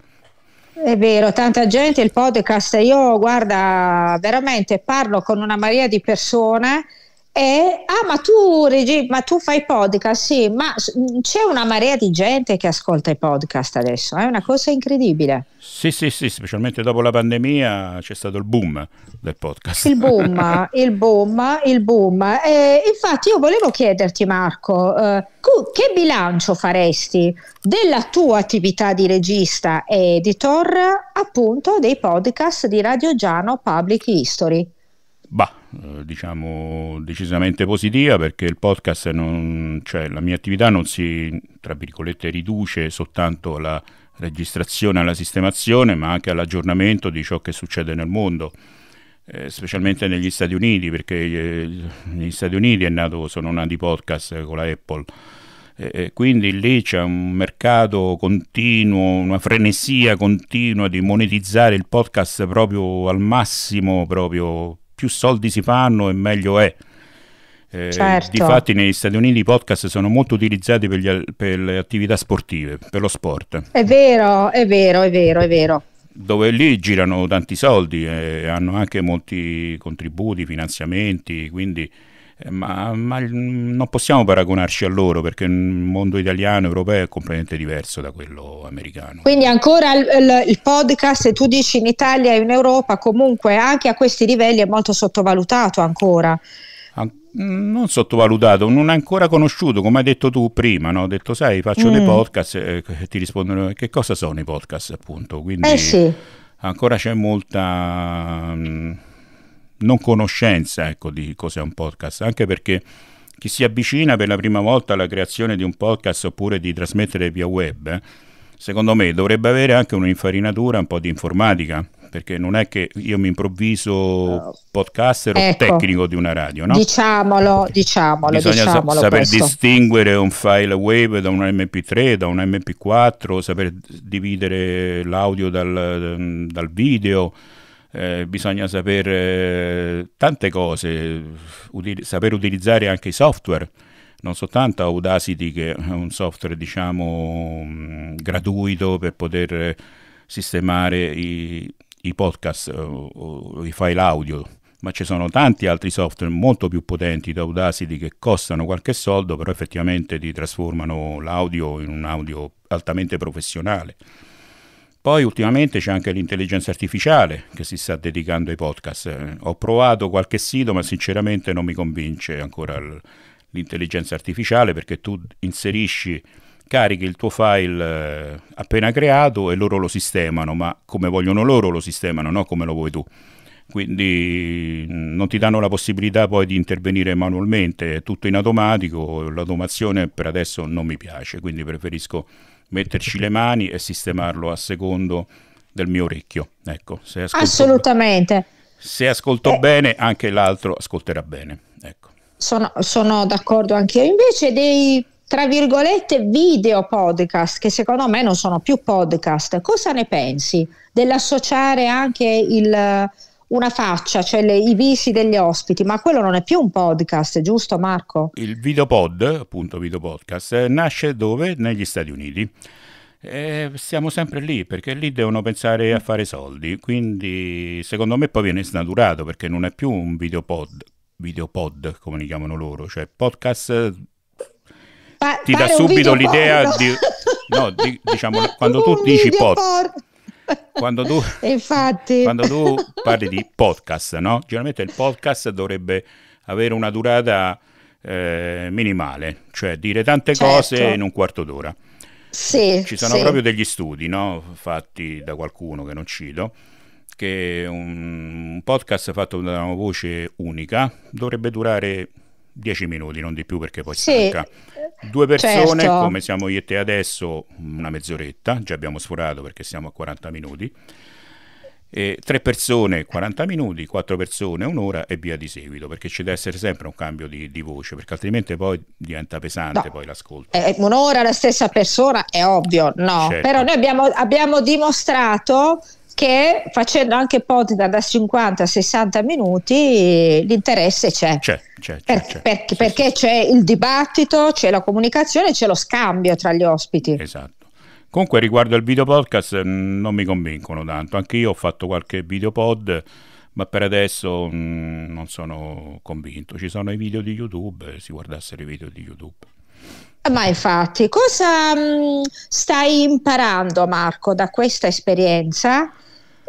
È vero, tanta gente, il podcast, io guarda, veramente parlo con una marea di persone e, ah, ma tu, Regi, ma tu fai podcast? Sì, ma c'è una marea di gente che ascolta i podcast adesso, è una cosa incredibile. Sì, sì, sì, specialmente dopo la pandemia c'è stato il boom del podcast. Il boom, il boom, il boom. E, infatti io volevo chiederti Marco, eh, che bilancio faresti della tua attività di regista e editor appunto dei podcast di Radio Giano Public History? Bah, eh, diciamo decisamente positiva perché il podcast, non, cioè la mia attività non si, tra virgolette, riduce soltanto alla registrazione, alla sistemazione, ma anche all'aggiornamento di ciò che succede nel mondo, eh, specialmente negli Stati Uniti, perché eh, negli Stati Uniti è nato, sono nati i podcast con la Apple. quindi lì c'è un mercato continuo, una frenesia continua di monetizzare il podcast proprio al massimo, proprio più soldi si fanno e meglio è. Eh, certo. Difatti negli Stati Uniti i podcast sono molto utilizzati per, gli, per le attività sportive, per lo sport. È vero, è vero, è vero, è vero dove lì girano tanti soldi e eh, hanno anche molti contributi, finanziamenti, quindi eh, ma, ma, mm, non possiamo paragonarci a loro perché il mondo italiano, e europeo è completamente diverso da quello americano. Quindi ancora il, il podcast, tu dici in Italia e in Europa, comunque anche a questi livelli è molto sottovalutato ancora mm, non sottovalutato, non è ancora conosciuto, come hai detto tu prima, no? ho detto sai faccio mm. dei podcast e eh, ti rispondono che cosa sono i podcast appunto, quindi eh sì. ancora c'è molta... Mh, mm, non conoscenza ecco, di cos'è un podcast, anche perché chi si avvicina per la prima volta alla creazione di un podcast oppure di trasmettere via web, secondo me dovrebbe avere anche un'infarinatura un po' di informatica, perché non è che io mi improvviso podcaster o ecco, tecnico di una radio, no? Diciamolo, diciamolo. Bisogna diciamolo saper questo. distinguere un file web da un MP3, da un MP4, saper dividere l'audio dal, dal video eh, bisogna sapere eh, tante cose, uti- saper utilizzare anche i software, non soltanto Audacity che è un software diciamo mm, gratuito per poter eh, sistemare i, i podcast o, o i file audio, ma ci sono tanti altri software molto più potenti da Audacity che costano qualche soldo, però effettivamente ti trasformano l'audio in un audio altamente professionale. Poi ultimamente c'è anche l'intelligenza artificiale che si sta dedicando ai podcast. Eh, ho provato qualche sito, ma sinceramente non mi convince ancora l'intelligenza artificiale perché tu inserisci, carichi il tuo file eh, appena creato e loro lo sistemano, ma come vogliono loro lo sistemano, non come lo vuoi tu. Quindi mm, non ti danno la possibilità poi di intervenire manualmente, è tutto in automatico, l'automazione per adesso non mi piace, quindi preferisco metterci le mani e sistemarlo a secondo del mio orecchio. Ecco, se Assolutamente. se ascolto eh. bene, anche l'altro ascolterà bene. Ecco. Sono, sono d'accordo anch'io. Invece dei tra virgolette video podcast che secondo me non sono più podcast cosa ne pensi dell'associare anche il, una faccia, cioè le, i visi degli ospiti, ma quello non è più un podcast, giusto Marco? Il videopod, appunto videopodcast, eh, nasce dove? Negli Stati Uniti. E eh, siamo sempre lì perché lì devono pensare a fare soldi quindi secondo me poi viene snaturato perché non è più un videopod videopod come li chiamano loro cioè podcast pa- ti dà subito l'idea di no di, diciamo quando tu dici pod, pod quando tu, Infatti. quando tu parli di podcast, no? Generalmente il podcast dovrebbe avere una durata eh, minimale, cioè dire tante certo. cose in un quarto d'ora. Sì, Ci sono sì. proprio degli studi, no? Fatti da qualcuno che non cito, che un, podcast fatto da una voce unica dovrebbe durare 10 minuti, non di più perché poi sì, stanca. Due persone, certo. come siamo io e te adesso, una mezz'oretta, già abbiamo sforato perché siamo a 40 minuti e tre persone 40 minuti, quattro persone un'ora e via di seguito, perché ci deve essere sempre un cambio di, di voce, perché altrimenti poi diventa pesante no. poi l'ascolto. Eh, un'ora la stessa persona è ovvio, no, certo. però noi abbiamo, abbiamo dimostrato che facendo anche podcast da 50 a 60 minuti l'interesse c'è. C'è, c'è, per, c'è, per, c'è perché sì, c'è il dibattito, c'è la comunicazione, c'è lo scambio tra gli ospiti. Esatto. Comunque riguardo al video podcast mm, non mi convincono tanto, anche io ho fatto qualche video pod, ma per adesso mh, mm, non sono convinto. Ci sono i video di YouTube, eh, si guardassero i video di YouTube. Ma infatti, cosa mh, mm, stai imparando Marco da questa esperienza?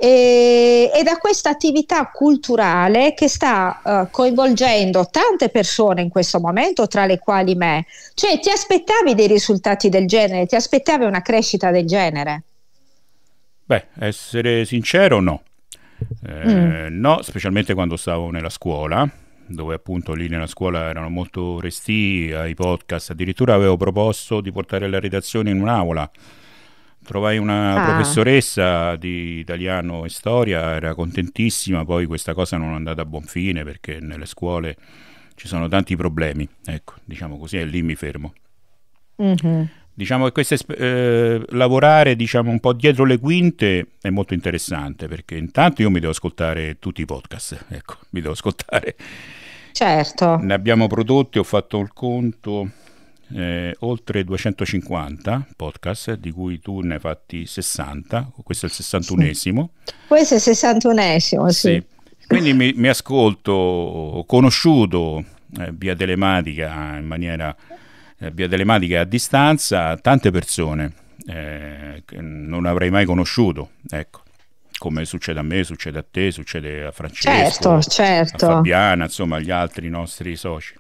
e, e da questa attività culturale che sta uh, coinvolgendo tante persone in questo momento, tra le quali me. Cioè, ti aspettavi dei risultati del genere? Ti aspettavi una crescita del genere? Beh, essere sincero, no. Eh, mm. No, specialmente quando stavo nella scuola, dove appunto lì nella scuola erano molto resti ai podcast, addirittura avevo proposto di portare la redazione in un'aula Trovai una ah. professoressa di italiano e storia, era contentissima, poi questa cosa non è andata a buon fine perché nelle scuole ci sono tanti problemi, ecco, diciamo così, e lì mi fermo. Mm-hmm. Diciamo che queste, eh, lavorare diciamo, un po' dietro le quinte è molto interessante perché intanto io mi devo ascoltare tutti i podcast, ecco, mi devo ascoltare. Certo. Ne abbiamo prodotti, ho fatto il conto, eh, oltre 250 podcast, di cui tu ne hai fatti 60, questo è il 61esimo. Questo è il 61esimo, sì. sì. Quindi mi, mi, ascolto, ho conosciuto eh, via telematica in maniera eh, via telematica a distanza tante persone eh, che non avrei mai conosciuto, ecco come succede a me, succede a te, succede a Francesco, certo, certo. a Fabiana, insomma agli altri nostri soci.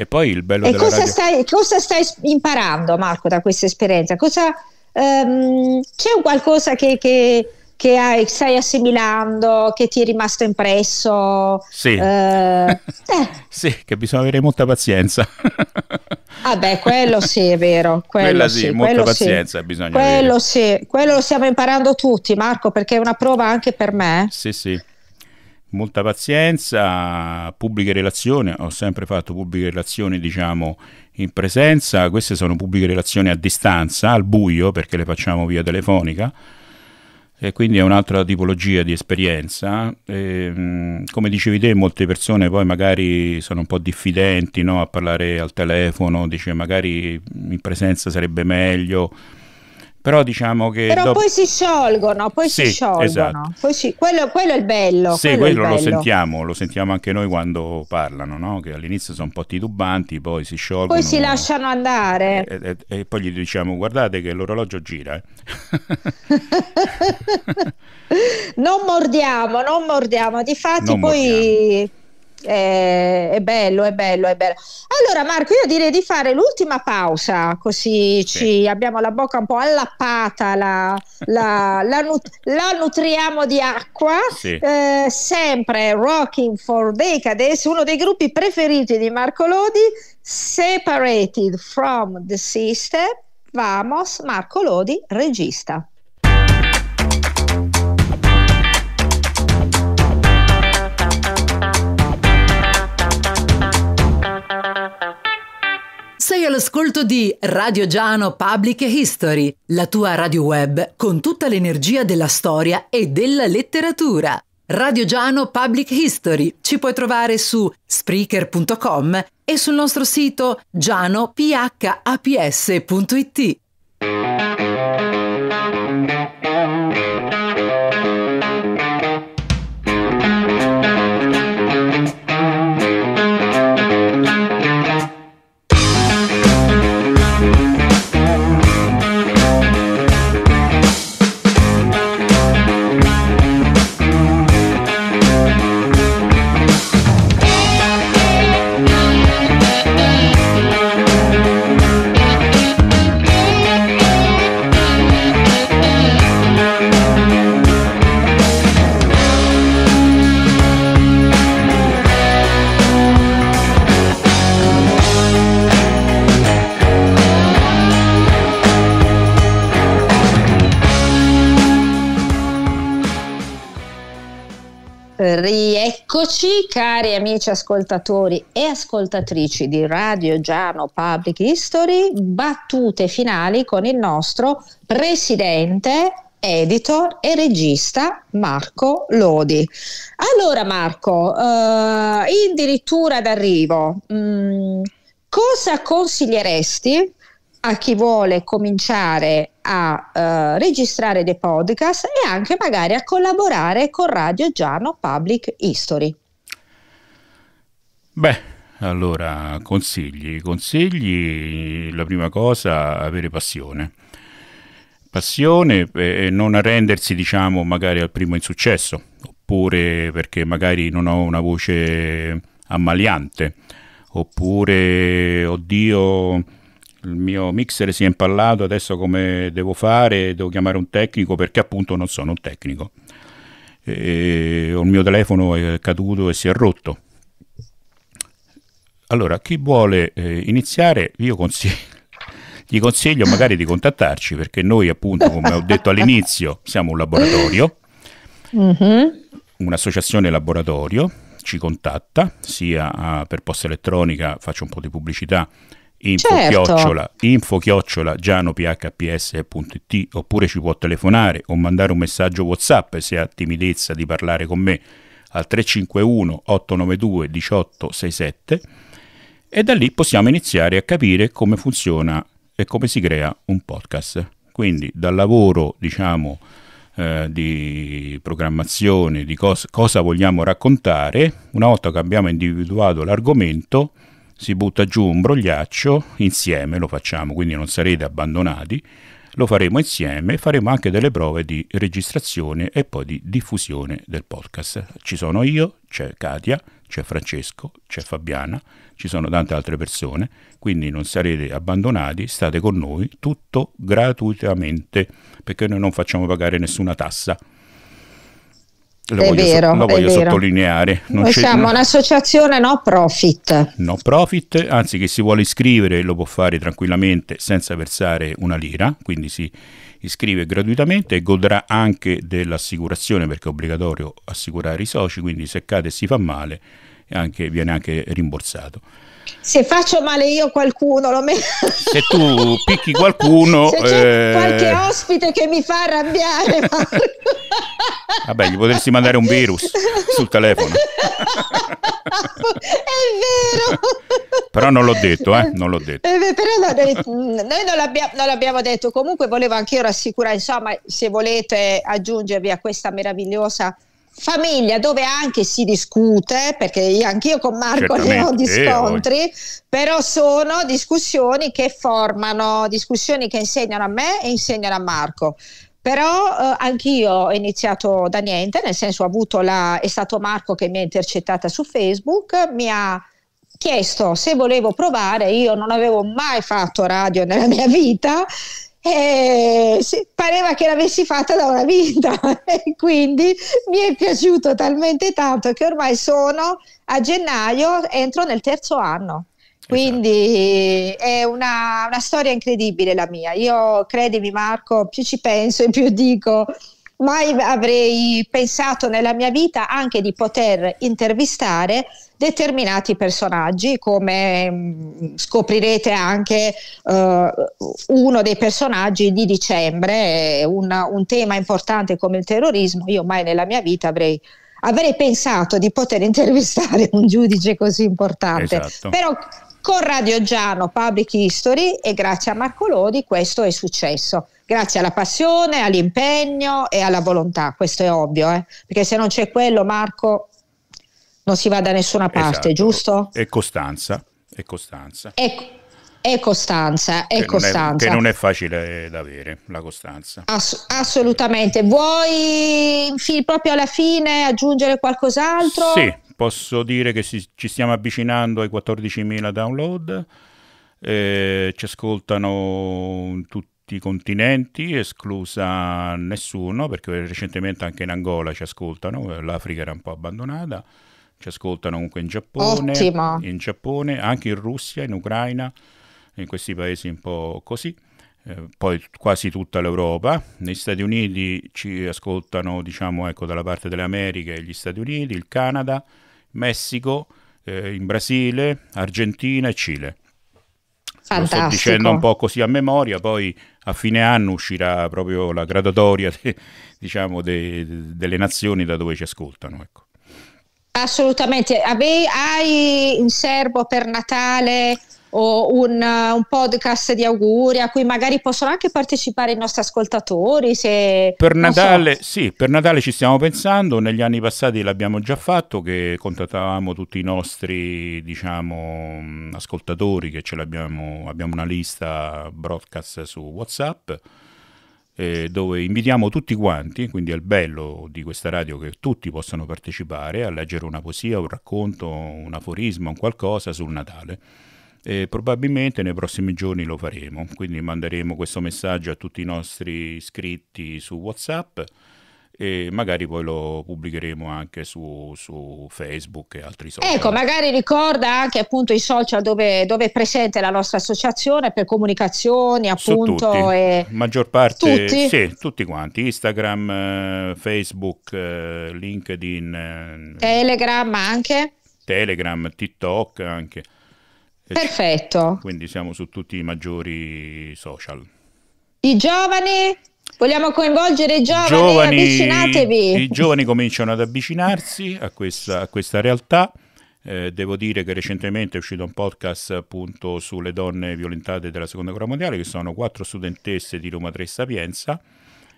E poi il bello e della cosa radio... stai, cosa stai imparando, Marco, da questa esperienza? Cosa, um, c'è un qualcosa che, che, che hai, stai assimilando, che ti è rimasto impresso? Sì. Uh, sì, che bisogna avere molta pazienza. Ah beh, quello sì, è vero. Quello Quella sì, sì molta pazienza sì. bisogna quello avere. Sì, quello stiamo imparando tutti, Marco, perché è una prova anche per me. Sì, sì molta pazienza, pubbliche relazioni, ho sempre fatto pubbliche relazioni diciamo in presenza, queste sono pubbliche relazioni a distanza, al buio perché le facciamo via telefonica e quindi è un'altra tipologia di esperienza. E, come dicevi te, molte persone poi magari sono un po' diffidenti no? a parlare al telefono, dice magari in presenza sarebbe meglio però diciamo che. Però dopo... poi si sciolgono, poi sì, si sciolgono. Esatto. Poi si... Quello, quello, è il bello. Sì, quello, quello bello. lo sentiamo, lo sentiamo anche noi quando parlano, no? Che all'inizio sono un po' titubanti, poi si sciolgono. Poi si lasciano andare. E, e, e poi gli diciamo: guardate che l'orologio gira. Eh. non mordiamo, non mordiamo. Difatti, non poi. Mordiamo è, è, bello, è bello, è bello. Allora, Marco, io direi di fare l'ultima pausa, così sì. abbiamo la bocca un po' allappata, la, la, la, nut- la nutriamo di acqua. Sì. Eh, sempre Rocking for Decades, uno dei gruppi preferiti di Marco Lodi, Separated from the System. Vamos, Marco Lodi, regista. Sei all'ascolto di Radio Giano Public History, la tua radio web con tutta l'energia della storia e della letteratura. Radio Giano Public History ci puoi trovare su spreaker.com e sul nostro sito gianophaps.it. Cari amici ascoltatori e ascoltatrici di Radio Giano Public History, battute finali con il nostro presidente, editor e regista Marco Lodi. Allora Marco, eh, in d'arrivo, mh, mm, cosa consiglieresti a chi vuole cominciare a eh, registrare dei podcast e anche magari a collaborare con Radio Giano Public History? Beh, allora consigli, consigli, la prima cosa avere passione. Passione eh, e non arrendersi, diciamo, magari al primo insuccesso, oppure perché magari non ho una voce ammaliante, oppure oddio il mio mixer si è impallato, adesso come devo fare? Devo chiamare un tecnico perché appunto non sono un tecnico. E, il mio telefono è caduto e si è rotto allora, chi vuole eh, iniziare, io consiglio gli consiglio magari di contattarci perché noi appunto come ho detto all'inizio siamo un laboratorio mm-hmm. un'associazione laboratorio ci contatta sia ah, per posta elettronica faccio un po' di pubblicità info certo. chiocciola info chiocciola oppure ci può telefonare o mandare un messaggio whatsapp se ha timidezza di parlare con me al 351 892 1867 e da lì possiamo iniziare a capire come funziona e come si crea un podcast. Quindi dal lavoro, diciamo, eh, di programmazione, di cos- cosa vogliamo raccontare, una volta che abbiamo individuato l'argomento, si butta giù un brogliaccio, insieme lo facciamo, quindi non sarete abbandonati, lo faremo insieme e faremo anche delle prove di registrazione e poi di diffusione del podcast. Ci sono io, c'è Katia, c'è Francesco, c'è Fabiana, ci sono tante altre persone, quindi non sarete abbandonati, state con noi, tutto gratuitamente, perché noi non facciamo pagare nessuna tassa. Lo è voglio, vero, lo voglio vero. sottolineare. Non Noi siamo no. un'associazione no profit. No profit, anzi chi si vuole iscrivere lo può fare tranquillamente senza versare una lira, quindi si iscrive gratuitamente e godrà anche dell'assicurazione perché è obbligatorio assicurare i soci, quindi se cade e si fa male anche, viene anche rimborsato se faccio male io qualcuno, lo metto. se tu picchi qualcuno, se c'è eh... qualche ospite che mi fa arrabbiare. Vabbè, gli potresti mandare un virus sul telefono. È vero. Però non l'ho detto, eh? Non l'ho detto. Eh, però no, noi non l'abbiamo, non l'abbiamo, detto. Comunque volevo anche io rassicurare, insomma, se volete aggiungervi a questa meravigliosa famiglia dove anche si discute, perché anch'io con Marco ne ho di eh, scontri, però sono discussioni che formano, discussioni che insegnano a me e insegnano a Marco. Però eh, anch'io ho iniziato da niente, nel senso ho avuto la, è stato Marco che mi ha intercettata su Facebook, mi ha chiesto se volevo provare, io non avevo mai fatto radio nella mia vita e pareva che l'avessi fatta da una vita e quindi mi è piaciuto talmente tanto che ormai sono a gennaio, entro nel terzo anno. Esatto. Quindi è una, una storia incredibile la mia. Io credimi Marco, più ci penso e più dico mai avrei pensato nella mia vita anche di poter intervistare determinati personaggi, come mm, scoprirete anche eh, uno dei personaggi di dicembre, una, un tema importante come il terrorismo, io mai nella mia vita avrei avrei pensato di poter intervistare un giudice così importante. Esatto. Però con Radio Giano Public History e grazie a Marco Lodi questo è successo. Grazie alla passione, all'impegno e alla volontà, questo è ovvio, eh? perché se non c'è quello, Marco, non si va da nessuna parte, esatto. giusto? E costanza, e costanza. E, e costanza, e che costanza. Non è, che non è facile da avere, la costanza. Ass- assolutamente. Vuoi fi- proprio alla fine aggiungere qualcos'altro? Sì, posso dire che si, ci stiamo avvicinando ai 14.000 download, eh, ci ascoltano in tutti tutti i continenti, esclusa nessuno, perché recentemente anche in Angola ci ascoltano, l'Africa era un po' abbandonata, ci ascoltano comunque in Giappone, in Giappone anche in Russia, in Ucraina, in questi paesi un po' così. Eh, poi quasi tutta l'Europa, negli Stati Uniti ci ascoltano diciamo ecco dalla parte delle Americhe gli Stati Uniti, il Canada, Messico, eh, in Brasile, Argentina e Cile. Fantastico. Lo sto dicendo un po' così a memoria, poi a fine anno uscirà proprio la gradatoria de, diciamo, de, de, delle nazioni da dove ci ascoltano. Ecco. Assolutamente. Ave, hai in serbo per Natale o un, eh, un, podcast di auguri a cui magari possono anche partecipare i nostri ascoltatori. Se, per, Natale, so. sì, per Natale ci stiamo pensando, negli anni passati l'abbiamo già fatto che contattavamo tutti i nostri diciamo, mm, ascoltatori che ce l'abbiamo, abbiamo una lista broadcast su Whatsapp eh, dove invitiamo tutti quanti, quindi è il bello di questa radio che tutti possono partecipare a leggere una poesia, un racconto, un aforisma, un qualcosa sul Natale e probabilmente nei prossimi giorni lo faremo, quindi manderemo questo messaggio a tutti i nostri iscritti su WhatsApp e magari poi lo pubblicheremo anche su, su, Facebook e altri social. Ecco, magari ricorda anche appunto i social dove, dove è presente la nostra associazione per comunicazioni, appunto. Su tutti. Maggior parte, tutti? Sì, tutti quanti, Instagram, eh, Facebook, eh, LinkedIn. Eh, Telegram anche. Telegram, TikTok anche. Perfetto. Quindi siamo su tutti i maggiori social. I giovani? Vogliamo coinvolgere i giovani? giovani Avvicinatevi! I giovani cominciano ad avvicinarsi a questa, a questa realtà. Eh, devo dire che recentemente è uscito un podcast appunto sulle donne violentate della seconda guerra mondiale, che sono quattro studentesse di Roma 3 Sapienza.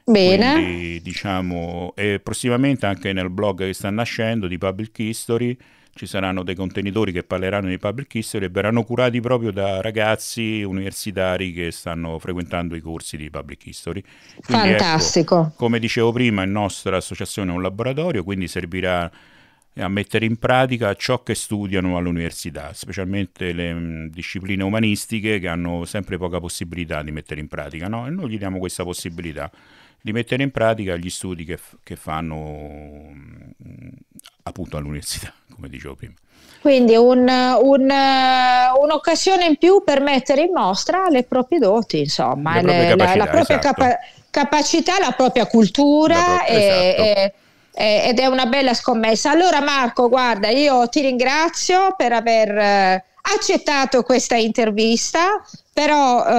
Bene. Quindi, diciamo, e prossimamente anche nel blog che sta nascendo di Public History ci saranno dei contenitori che parleranno di public history e verranno curati proprio da ragazzi universitari che stanno frequentando i corsi di public history. Quindi, ecco, Fantastico. Ecco, come dicevo prima, la nostra associazione è un laboratorio, quindi servirà a mettere in pratica ciò che studiano all'università, specialmente le mm, discipline umanistiche che hanno sempre poca possibilità di mettere in pratica, no? E noi gli diamo questa possibilità di mettere in pratica gli studi che, che fanno mm, appunto all'università, come dicevo prima. Quindi un, un, un'occasione in più per mettere in mostra le proprie doti, insomma, le le, capacità, la, la, propria esatto. capa- capacità, la propria cultura. La pro- e, esatto. e, ed è una bella scommessa. Allora Marco, guarda, io ti ringrazio per aver accettato questa intervista, però eh,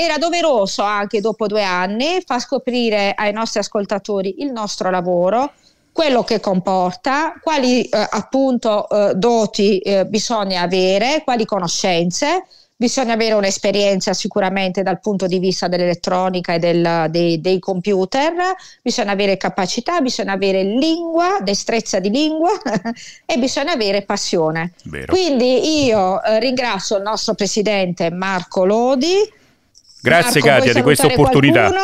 era doveroso anche dopo due anni far scoprire ai nostri ascoltatori il nostro lavoro, quello che comporta, quali eh, appunto eh, doti eh, bisogna avere, quali conoscenze bisogna avere un'esperienza sicuramente dal punto di vista dell'elettronica e del, dei, dei, computer, bisogna avere capacità, bisogna avere lingua, destrezza di lingua e bisogna avere passione. Vero. Quindi io eh, ringrazio il nostro presidente Marco Lodi. Grazie Marco, Katia di questa opportunità.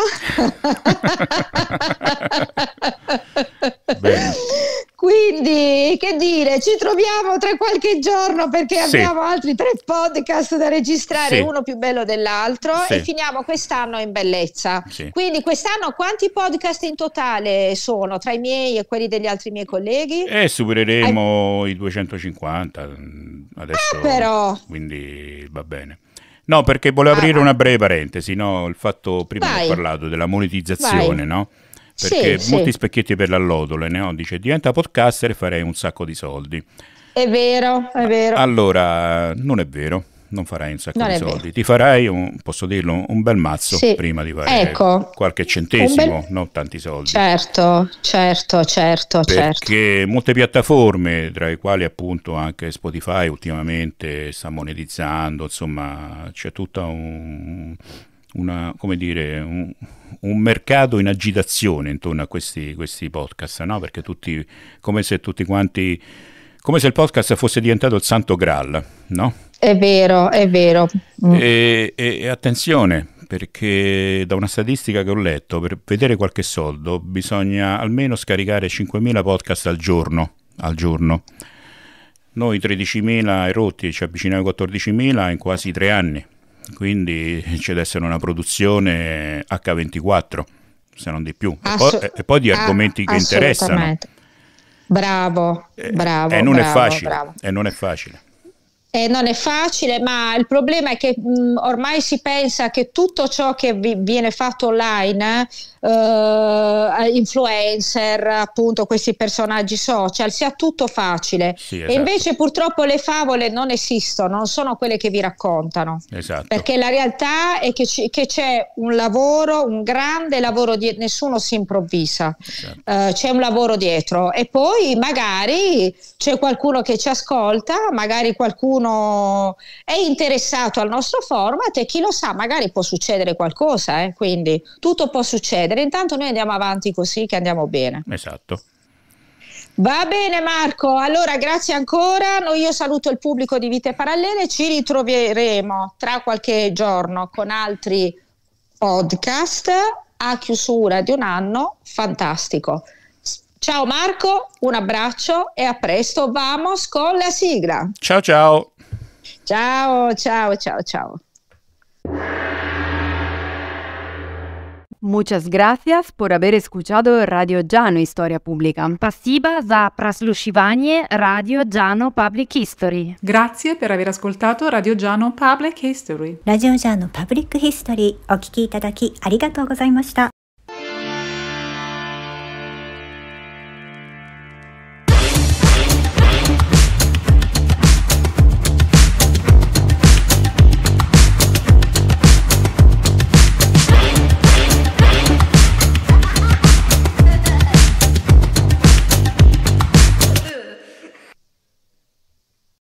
Quindi, che dire, ci troviamo tra qualche giorno perché sì. abbiamo altri tre podcast da registrare, sì. uno più bello dell'altro, sì. e finiamo quest'anno in bellezza. Quindi, quest'anno quanti podcast in totale sono tra i miei e quelli degli altri miei colleghi? E supereremo Hai... i 250 mm, adesso. Ah, però! Quindi va bene. No, perché volevo ah, aprire ah. una breve parentesi, no? Il fatto prima Vai. che ho parlato della monetizzazione, Vai. no? perché sì, molti sì. specchietti per l'allodole, no? Dice diventa podcaster e farei un sacco di soldi. È vero, è vero. Allora, non è vero non farai un sacco non di soldi, ti farai, un, posso dirlo, un bel mazzo sì. prima di fare ecco, qualche centesimo, bel... non tanti soldi. Certo, certo, certo. Perché certo. molte piattaforme, tra le quali appunto anche Spotify ultimamente sta monetizzando, insomma c'è tutta un una, dire, un, un, mercato in agitazione intorno a questi, questi podcast, no? perché tutti, come se tutti quanti, come se il podcast fosse diventato il santo graal, no? È vero, è vero. Mm. E, e, attenzione, perché da una statistica che ho letto, per vedere qualche soldo bisogna almeno scaricare 5.000 podcast al giorno. Al giorno. Noi 13.000 erotti ci avviciniamo ai 14.000 in quasi tre anni quindi c'è da essere una produzione H24, se non di più, e poi, e poi di ah, argomenti ah, che interessano. Bravo, eh, bravo. E, eh, non bravo, è facile, bravo. e eh, non è facile eh, non è facile, ma il problema è che mh, mm, ormai si pensa che tutto ciò che vi viene fatto online, eh, eh influencer, appunto questi personaggi social, sia tutto facile. Sì, esatto. E invece purtroppo le favole non esistono, non sono quelle che vi raccontano. Esatto. Perché la realtà è che, c- che, c'è un lavoro, un grande lavoro, di- nessuno si improvvisa, esatto. eh, c'è un lavoro dietro. E poi magari c'è qualcuno che ci ascolta, magari qualcuno qualcuno è interessato al nostro format e chi lo sa, magari può succedere qualcosa, eh? quindi tutto può succedere. Intanto noi andiamo avanti così che andiamo bene. Esatto. Va bene Marco, allora grazie ancora, noi io saluto il pubblico di Vite Parallele, ci ritroveremo tra qualche giorno con altri podcast a chiusura di un anno fantastico. Ciao Marco, un abbraccio e a presto, vamos con la sigla. Ciao ciao. Ciao, ciao, ciao, ciao. Muchas gracias por haber escuchado Radio Giano Historia Pública. Pasiba za praslušivanje Radio Giano Public History. Grazie per aver ascoltato Radio Llano Public History. Radio Giano Public History お聞きいただきありがとうございました。